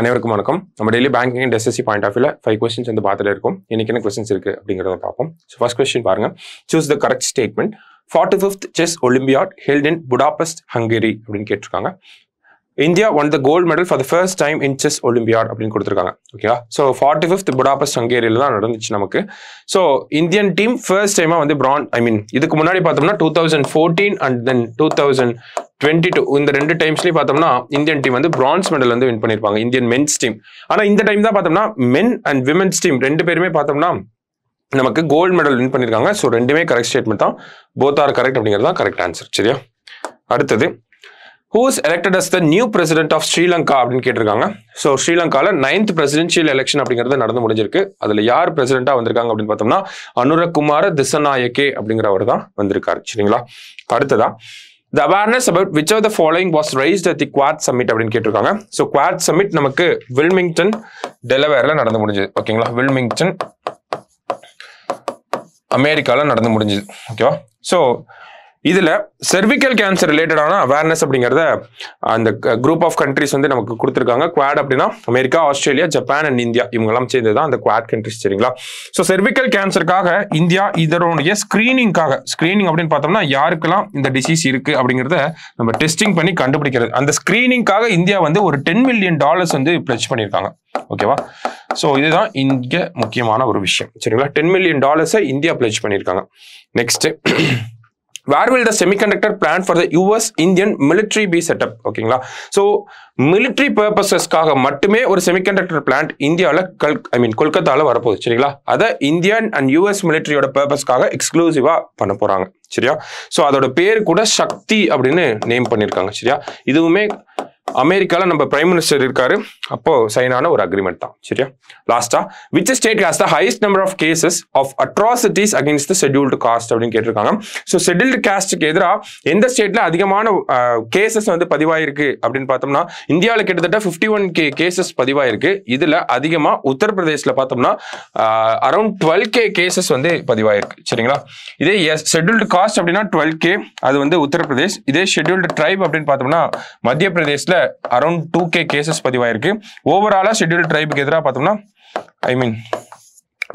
அனைவருக்கும் வணக்கம் நம்ம daily banking and SSC point of வியூல ஃபைவ் கொஸ்டின்ஸ் வந்து பார்த்துட்டு இருக்கும் இன்னைக்கு என்ன கொஸ்டின்ஸ் இருக்கு அப்படிங்கிறத பார்ப்போம் ஸோ ஃபர்ஸ்ட் கொஸ்டின் பாருங்க choose the correct statement forty fifth chess Olympiad held in Budapest Hungary அப்படின்னு கேட்டிருக்காங்க India won the gold medal for the first time in chess Olympiad அப்படின்னு கொடுத்துருக்காங்க ஓகேவா ஸோ ஃபார்ட்டி ஃபிஃப்த் புடாபஸ்ட் ஹங்கேரியில் தான் நடந்துச்சு நமக்கு ஸோ இந்தியன் டீம் ஃபர்ஸ்ட் டைமாக வந்து பிரான் ஐ மீன் இதுக்கு முன்னாடி பார்த்தோம்னா two thousand fourteen and then two thousand twenty two இந்த ரெண்டு டைம்ஸ்லயும் பார்த்தோம்னா இந்தியன் டீம் வந்து பிரான்ஸ் மெடல் வந்து வின் பண்ணியிருப்பாங்க இந்தியன் மென்ஸ் டீம் ஆனால் இந்த டைம் தான் பார்த்தோம்னா மென் அண்ட் விமென்ஸ் டீம் ரெண்டு பேருமே பார்த்தோம்னா நமக்கு கோல்டு மெடல் வின் பண்ணியிருக்காங்க ஸோ ரெண்டுமே கரெக்ட் ஸ்டேட்மெண்ட் தான் போத் ஆர் கரெக்ட் அப்படிங்கிறது தான் கரெக்ட் ஆன்சர் சரியா அடுத்தது who's elected as the new president of Sri Lanka அப்படின்னு கேட்டிருக்காங்க ஸோ ஸ்ரீலங்காவில் நைன்த் பிரசிடென்ஷியல் எலெக்ஷன் அப்படிங்கிறது நடந்து முடிஞ்சிருக்கு அதில் யார் பிரசிடென்ட்டாக வந்திருக்காங்க அப்படின்னு பார்த்தோம்னா அனுரகுமார திசநாயகே அப்படிங்கிறவர் தான் வந்திருக்காரு சரிங்களா அடுத்ததா the awareness about which of the following was raised at the Quad summit அப்படின்னு கேட்டிருக்காங்க ஸோ குவாட் சமிட் நமக்கு வில்மிங்டன் டெலவேரில் நடந்து முடிஞ்சது ஓகேங்களா வில்மிங்டன் அமெரிக்காவில் நடந்து முடிஞ்சது ஓகேவா ஸோ இதுல செர்விக்கல் கேன்சர் ரிலேட்டடான அவேர்னஸ் அப்படிங்கிறத அந்த குரூப் ஆஃப் கண்ட்ரிஸ் வந்து நமக்கு கொடுத்துருக்காங்க குவாட் அப்படின்னா America Australia Japan and India இவங்கெல்லாம் சேர்ந்து தான் அந்த குவாட் கண்ட்ரிஸ் சரிங்களா ஸோ செர்விக்கல் கேன்சருக்காக இந்தியா இதனுடைய ஸ்கிரீனிங்காக ஸ்கிரீனிங் அப்படின்னு பார்த்தோம்னா யாருக்கெல்லாம் இந்த டிசீஸ் இருக்கு அப்படிங்கிறத நம்ம டெஸ்டிங் பண்ணி கண்டுபிடிக்கிறது அந்த ஸ்கிரீனிங்காக இந்தியா வந்து ஒரு டென் மில்லியன் டாலர்ஸ் வந்து பிளச் பண்ணியிருக்காங்க ஓகேவா ஸோ இதுதான் இங்கே முக்கியமான ஒரு விஷயம் சரிங்களா டென் மில்லியன் டாலர்ஸை இந்தியா பிளச் பண்ணியிருக்காங்க next where will the semiconductor plan for the US Indian military be set up ஓகேங்களா ஸோ மிலிட்ரி பர்பஸஸ்க்காக மட்டுமே ஒரு செமிகண்டக்டர் பிளான்ட் இந்தியாவில் கல் ஐ மீன் கொல்கத்தாவில் வரப்போகுது சரிங்களா அதை இந்தியன் அண்ட் யூஎஸ் மிலிட்ரியோட பர்பஸ்க்காக எக்ஸ்க்ளூசிவாக பண்ண போகிறாங்க சரியா ஸோ அதோட பேர் கூட சக்தி அப்படின்னு நேம் பண்ணியிருக்காங்க சரியா இதுவுமே அமெரிக்காவில் நம்ம பிரைம் மினிஸ்டர் இருக்காரு அப்போ சைனான ஒரு அக்ரிமெண்ட் தான் சரியா லாஸ்டா which state has the highest number of cases of atrocities against scheduled caste அப்படின்னு கேட்டிருக்காங்க ஸோ ஷெட்யூல்டு காஸ்ட்டுக்கு எதிராக எந்த ஸ்டேட்ல அதிகமான கேசஸ் வந்து பதிவாயிருக்கு அப்படின்னு பார்த்தோம்னா இந்தியாவில் கிட்டத்தட்ட ஃபிஃப்டி ஒன் கே கேசஸ் பதிவாயிருக்கு இதில் அதிகமாக உத்தரப்பிரதேசில் பார்த்தோம்னா அரௌண்ட் டுவெல் கே கேசஸ் வந்து பதிவாயிருக்கு சரிங்களா இதே ஷெட்யூல்டு காஸ்ட் அப்படின்னா டுவெல் கே அது வந்து உத்தரப்பிரதேஷ் இதே ஷெட்யூல்டு ட்ரைப் அப்படின்னு பார்த்தோம்னா மத்திய பிரதேசில் அரௌண்ட் டூ கே கேசஸ் பதிவாயிருக்கு ஓவராலா ஷெட்யூல் ட்ரைபுக்கு எதிராக பார்த்தோம்னா ஐ மீன்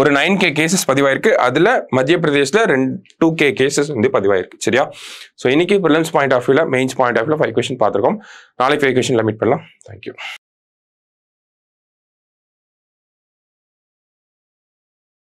ஒரு நைன் கே கேசஸ் பதிவாயிருக்கு அதுல மத்திய பிரதேசில் ரெண்டு டூ கே கேசஸ் வந்து பதிவாயிருக்கு சரியா ஸோ இன்னைக்கு பிரிலன்ஸ் பாயிண்ட் ஆஃப் வியூல மெயின்ஸ் பாயிண்ட் ஆஃப் வியூல ஃபைவ் கொஸ்டின் பார்த்துருக்கோம் நாளைக்கு ஃபைவ் கொஸ்டினில் மீட் பண்ணலாம் தேங்க்யூ